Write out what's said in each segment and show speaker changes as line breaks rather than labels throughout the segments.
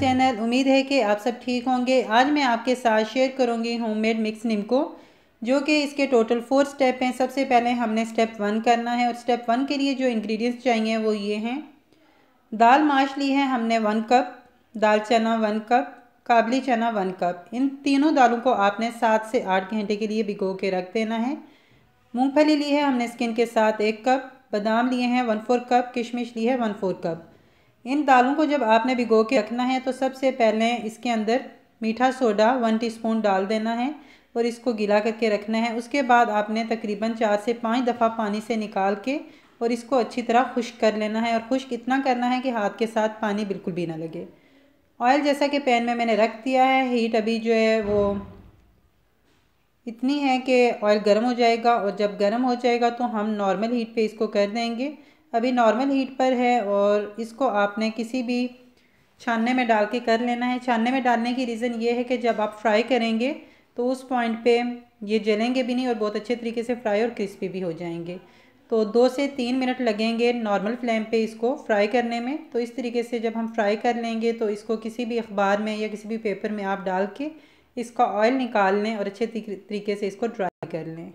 channel उम्मीद है कि आप सब ठीक होंगे आज मैं आपके साथ शेयर करूंगी होममेड मिक्स निम्को जो कि इसके टोटल फोर स्टेप हैं सबसे पहले हमने स्टेप वन करना है और स्टेप वन के लिए जो इंग्रेडिएंट्स चाहिए वो ये हैं दाल माश ली है हमने वन कप दाल चना वन कप काबली चना वन कप इन तीनों दालों को आपने सात से आठ घंटे के लिए भिगो के रख देना है मूँगफली ली है हमने स्किन के साथ एक कप बादाम लिए हैं वन फोर कप किशमिश ली है वन फोर कप इन दालों को जब आपने भिगो के रखना है तो सबसे पहले इसके अंदर मीठा सोडा वन टीस्पून डाल देना है और इसको गीला करके रखना है उसके बाद आपने तकरीबन चार से पाँच दफ़ा पानी से निकाल के और इसको अच्छी तरह खुश्क कर लेना है और खुश्क इतना करना है कि हाथ के साथ पानी बिल्कुल भी ना लगे ऑयल जैसा कि पैन में मैंने रख दिया है हीट अभी जो है वो इतनी है कि ऑयल गर्म हो जाएगा और जब गर्म हो जाएगा तो हम नॉर्मल हीट पे इसको कर देंगे अभी नॉर्मल हीट पर है और इसको आपने किसी भी छानने में डाल के कर लेना है छानने में डालने की रीज़न ये है कि जब आप फ्राई करेंगे तो उस पॉइंट पे ये जलेंगे भी नहीं और बहुत अच्छे तरीके से फ्राई और क्रिस्पी भी हो जाएंगे तो दो से तीन मिनट लगेंगे नॉर्मल फ्लेम पे इसको फ्राई करने में तो इस तरीके से जब हम फ्राई कर लेंगे तो इसको किसी भी अखबार में या किसी भी पेपर में आप डाल के इसका ऑयल निकाल लें और अच्छे तरीके से इसको ड्राई कर लें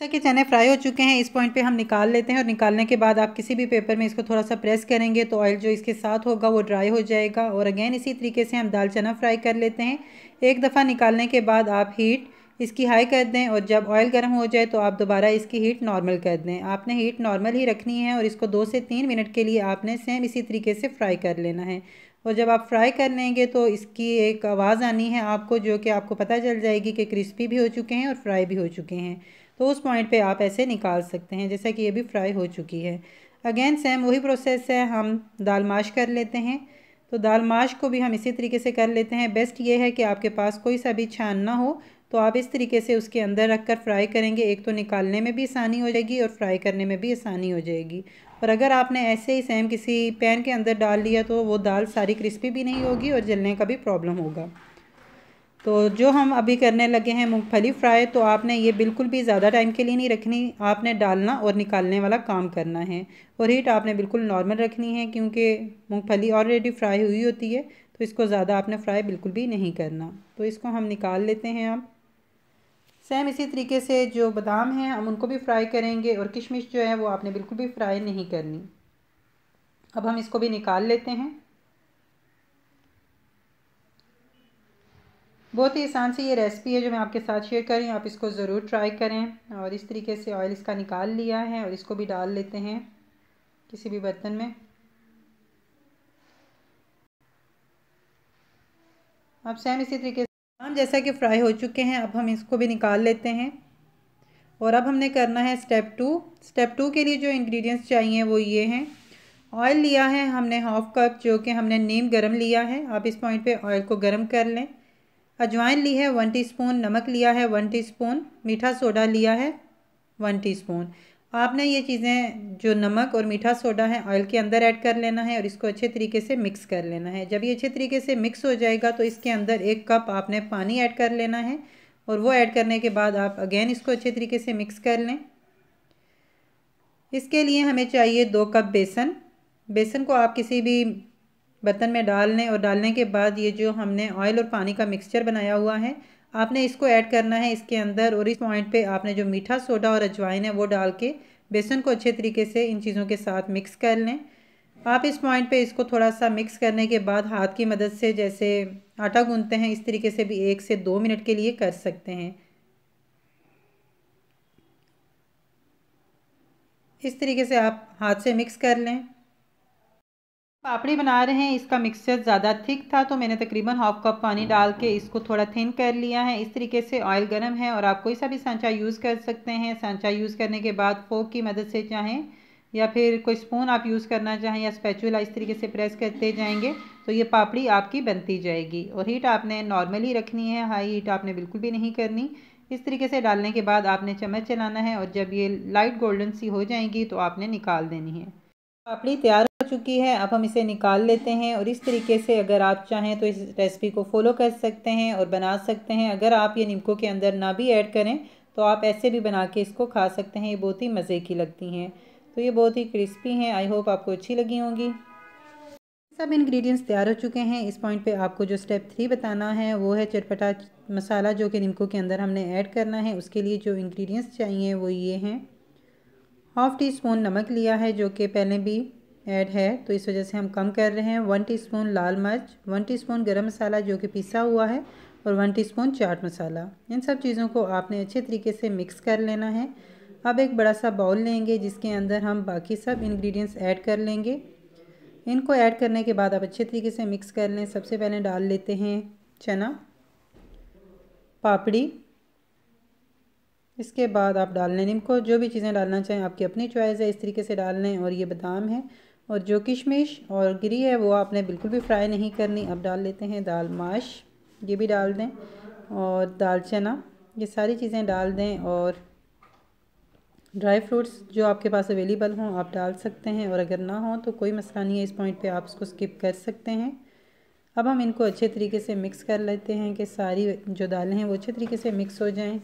जैसा कि चने फ्राई हो चुके हैं इस पॉइंट पे हम निकाल लेते हैं और निकालने के बाद आप किसी भी पेपर में इसको थोड़ा सा प्रेस करेंगे तो ऑयल जो इसके साथ होगा वो ड्राई हो जाएगा और अगेन इसी तरीके से हम दाल चना फ्राई कर लेते हैं एक दफ़ा निकालने के बाद आप हीट इसकी हाई कर दें और जब ऑयल गर्म हो जाए तो आप दोबारा इसकी हीट नॉर्मल कर दें आपने हीट नॉर्मल ही रखनी है और इसको दो से तीन मिनट के लिए आपने सेम इसी तरीके से फ्राई कर लेना है और जब आप फ्राई कर लेंगे तो इसकी एक आवाज़ आनी है आपको जो कि आपको पता चल जाएगी कि क्रिस्पी भी हो चुके हैं और फ्राई भी हो चुके हैं तो उस पॉइंट पे आप ऐसे निकाल सकते हैं जैसा कि ये भी फ्राई हो चुकी है अगेन सेम वही प्रोसेस है हम दाल माश कर लेते हैं तो दाल माश को भी हम इसी तरीके से कर लेते हैं बेस्ट ये है कि आपके पास कोई सा भी छान ना हो तो आप इस तरीके से उसके अंदर रख कर फ्राई करेंगे एक तो निकालने में भी आसानी हो जाएगी और फ्राई करने में भी आसानी हो जाएगी और अगर आपने ऐसे ही सेम किसी पैन के अंदर डाल लिया तो वो दाल सारी क्रिस्पी भी नहीं होगी और जलने का भी प्रॉब्लम होगा तो जो हम अभी करने लगे हैं मूंगफली फ्राई तो आपने ये बिल्कुल भी ज़्यादा टाइम के लिए नहीं रखनी आपने डालना और निकालने वाला काम करना है और हीट आपने बिल्कुल नॉर्मल रखनी है क्योंकि मूंगफली ऑलरेडी फ्राई हुई होती है तो इसको ज़्यादा आपने फ्राई बिल्कुल भी नहीं करना तो इसको हम निकाल लेते हैं अब सेम इसी तरीके से जो बादाम हैं हम उनको भी फ्राई करेंगे और किशमिश जो है वो आपने बिल्कुल भी फ्राई नहीं करनी अब हम इसको भी निकाल लेते हैं बहुत ही आसान से ये रेसिपी है जो मैं आपके साथ शेयर करी आप इसको ज़रूर ट्राई करें और इस तरीके से ऑयल इसका निकाल लिया है और इसको भी डाल लेते हैं किसी भी बर्तन में अब सेम इसी तरीके से हम जैसा कि फ्राई हो चुके हैं अब हम इसको भी निकाल लेते हैं और अब हमने करना है स्टेप टू स्टेप टू के लिए जो इंग्रेडिएंट्स चाहिए वो ये हैं ऑयल लिया है हमने हाफ कप जो कि हमने नीम गरम लिया है आप इस पॉइंट पे ऑयल को गरम कर लें अजवाइन ली है वन टीस्पून नमक लिया है वन टीस्पून मीठा सोडा लिया है वन टीस्पून आपने ये चीज़ें जो नमक और मीठा सोडा है ऑयल के अंदर ऐड कर लेना है और इसको अच्छे तरीके से मिक्स कर लेना है जब ये अच्छे तरीके से मिक्स हो जाएगा तो इसके अंदर एक कप आपने पानी ऐड कर लेना है और वो ऐड करने के बाद आप अगेन इसको अच्छे तरीके से मिक्स कर लें इसके लिए हमें चाहिए दो कप बेसन बेसन को आप किसी भी बर्तन में डाल लें और डालने के बाद ये जो हमने ऑयल और पानी का मिक्सचर बनाया हुआ है आपने इसको ऐड करना है इसके अंदर और इस पॉइंट पे आपने जो मीठा सोडा और अजवाइन है वो डाल के बेसन को अच्छे तरीके से इन चीज़ों के साथ मिक्स कर लें आप इस पॉइंट पे इसको थोड़ा सा मिक्स करने के बाद हाथ की मदद से जैसे आटा गूंदते हैं इस तरीके से भी एक से दो मिनट के लिए कर सकते हैं इस तरीके से आप हाथ से मिक्स कर लें पापड़ी बना रहे हैं इसका मिक्सचर ज़्यादा थिक था तो मैंने तकरीबन हाफ कप पानी डाल के इसको थोड़ा थिन कर लिया है इस तरीके से ऑयल गर्म है और आप कोई सा भी सांचा यूज़ कर सकते हैं सांचा यूज़ करने के बाद फोक की मदद से चाहें या फिर कोई स्पून आप यूज़ करना चाहें या स्पैचुला इस तरीके से प्रेस करते जाएंगे तो ये पापड़ी आपकी बनती जाएगी और हीट आपने नॉर्मली रखनी है हाई हीट आपने बिल्कुल भी नहीं करनी इस तरीके से डालने के बाद आपने चम्मच चलाना है और जब ये लाइट गोल्डन सी हो जाएंगी तो आपने निकाल देनी है पापड़ी तैयार हो चुकी है अब हम इसे निकाल लेते हैं और इस तरीके से अगर आप चाहें तो इस रेसिपी को फॉलो कर सकते हैं और बना सकते हैं अगर आप ये नीमको के अंदर ना भी ऐड करें तो आप ऐसे भी बना के इसको खा सकते हैं ये बहुत ही मज़े की लगती हैं तो ये बहुत ही क्रिस्पी हैं आई होप आपको अच्छी लगी होंगी सब इंग्रेडिएंट्स तैयार हो चुके हैं इस पॉइंट पे आपको जो स्टेप थ्री बताना है वो है चटपटा मसाला जो कि नीमको के अंदर हमने ऐड करना है उसके लिए जो इंग्रेडिएंट्स चाहिए वो ये हैं हाफ़ टी स्पून नमक लिया है जो कि पहले भी ऐड है तो इस वजह से हम कम कर रहे हैं वन टी स्पून लाल मिर्च वन टी स्पून गर्म मसाला जो कि पिसा हुआ है और one teaspoon chaat masala इन सब चीज़ों को आपने अच्छे तरीके से मिक्स कर लेना है अब एक बड़ा सा बाउल लेंगे जिसके अंदर हम बाकी सब इन्ग्रीडियंट्स ऐड कर लेंगे इनको ऐड करने के बाद आप अच्छे तरीके से मिक्स कर लें सबसे पहले डाल लेते हैं चना पापड़ी इसके बाद आप डाल लें निम्को जो भी चीज़ें डालना चाहें आपकी अपनी चॉइस है इस तरीके से डाल लें और ये बादाम है और जो किशमिश और गिरी है वो आपने बिल्कुल भी फ्राई नहीं करनी अब डाल लेते हैं दाल माश ये भी डाल दें और दाल चना ये सारी चीज़ें डाल दें और ड्राई फ्रूट्स जो आपके पास अवेलेबल हों आप डाल सकते हैं और अगर ना हो तो कोई मसला नहीं है इस पॉइंट पे आप इसको स्किप कर सकते हैं अब हम इनको अच्छे तरीके से मिक्स कर लेते हैं कि सारी जो दालें हैं वो अच्छे तरीके से मिक्स हो जाएं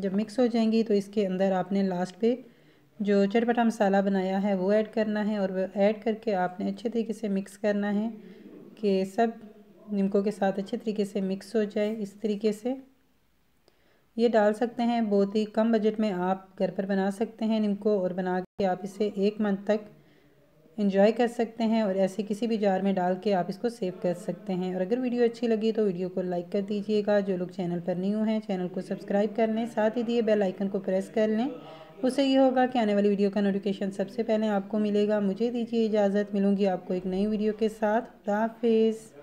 जब मिक्स हो जाएंगी तो इसके अंदर आपने लास्ट पे जो चटपटा मसाला बनाया है वो ऐड करना है और वह ऐड करके आपने अच्छे तरीके से मिक्स करना है कि सब निमकों के साथ अच्छे तरीके से मिक्स हो जाए इस तरीके से ये डाल सकते हैं बहुत ही कम बजट में आप घर पर बना सकते हैं निमको और बना के आप इसे एक मंथ तक इन्जॉय कर सकते हैं और ऐसे किसी भी जार में डाल के आप इसको सेव कर सकते हैं और अगर वीडियो अच्छी लगी तो वीडियो को लाइक कर दीजिएगा जो लोग चैनल पर न्यू हैं चैनल को सब्सक्राइब कर लें साथ ही दिए बेल आइकन को प्रेस कर लें उससे ये होगा कि आने वाली वीडियो का नोटिफिकेशन सबसे पहले आपको मिलेगा मुझे दीजिए इजाज़त मिलूँगी आपको एक नई वीडियो के साथ हाफिज़